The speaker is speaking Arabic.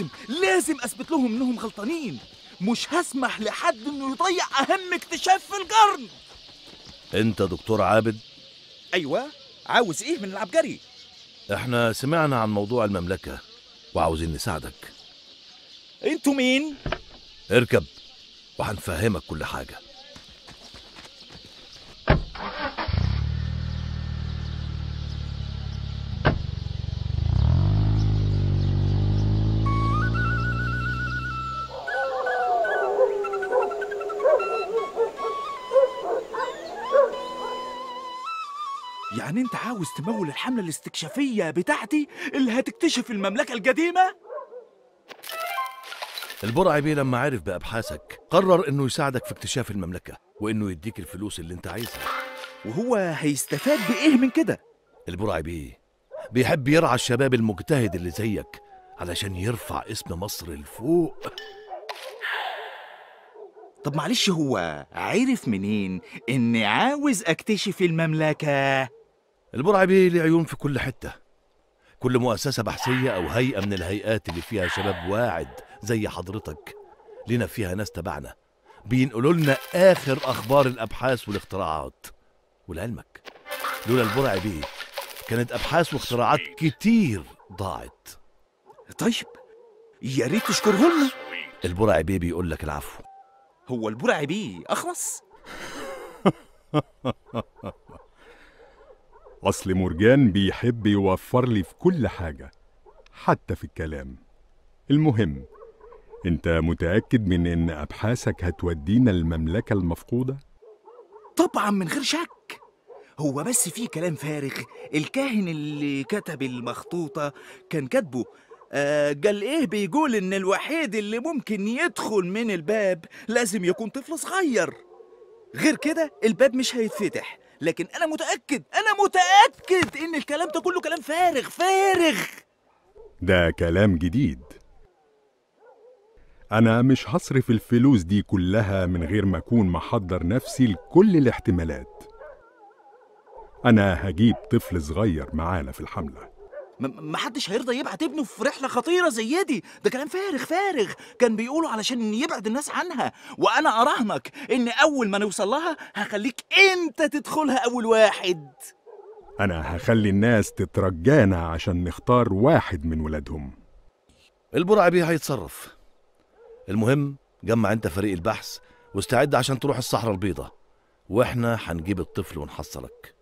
لازم لازم اثبت لهم انهم غلطانين مش هسمح لحد انه يضيع اهم اكتشاف في القرن انت دكتور عابد ايوه عاوز ايه من العبقري احنا سمعنا عن موضوع المملكه وعاوزين نساعدك انتوا مين اركب وهنفهمك كل حاجه يعني انت عاوز تمول الحملة الاستكشافية بتاعتي اللي هتكتشف المملكة القديمة؟ البرعبي لما عرف بأبحاثك قرر انه يساعدك في اكتشاف المملكة وانه يديك الفلوس اللي انت عايزها وهو هيستفاد بإيه من كده؟ البرعبي بيحب يرعى الشباب المجتهد اللي زيك علشان يرفع اسم مصر لفوق طب معلش هو عرف منين اني عاوز اكتشف المملكه البرعة بيه ليه عيون في كل حتة كل مؤسسة بحثية أو هيئة من الهيئات اللي فيها شباب واعد زي حضرتك لنا فيها ناس تبعنا بينقلوا لنا آخر أخبار الأبحاث والاختراعات ولعلمك لولا البرع بيه كانت أبحاث واختراعات كتير ضاعت طيب يا ريت لنا البرع بيه بيقول لك العفو هو البرع بيه أخلص أصل مرجان بيحب يوفر لي في كل حاجة حتى في الكلام المهم أنت متأكد من إن أبحاثك هتودينا المملكة المفقودة؟ طبعا من غير شك هو بس في كلام فارغ الكاهن اللي كتب المخطوطة كان كاتبه آه قال ايه بيقول ان الوحيد اللي ممكن يدخل من الباب لازم يكون طفل صغير غير كده الباب مش هيتفتح لكن انا متاكد انا متاكد ان الكلام ده كله كلام فارغ فارغ ده كلام جديد انا مش هصرف الفلوس دي كلها من غير ما اكون محضر نفسي لكل الاحتمالات انا هجيب طفل صغير معانا في الحمله محدش هيرضى يبعت ابنه في رحله خطيره زي دي ده كلام فارغ فارغ كان بيقوله علشان يبعد الناس عنها وانا اراهنك ان اول ما نوصل لها هخليك انت تدخلها اول واحد انا هخلي الناس تترجانا عشان نختار واحد من ولادهم البرع بيه هيتصرف المهم جمع انت فريق البحث واستعد عشان تروح الصحراء البيضاء واحنا هنجيب الطفل ونحصلك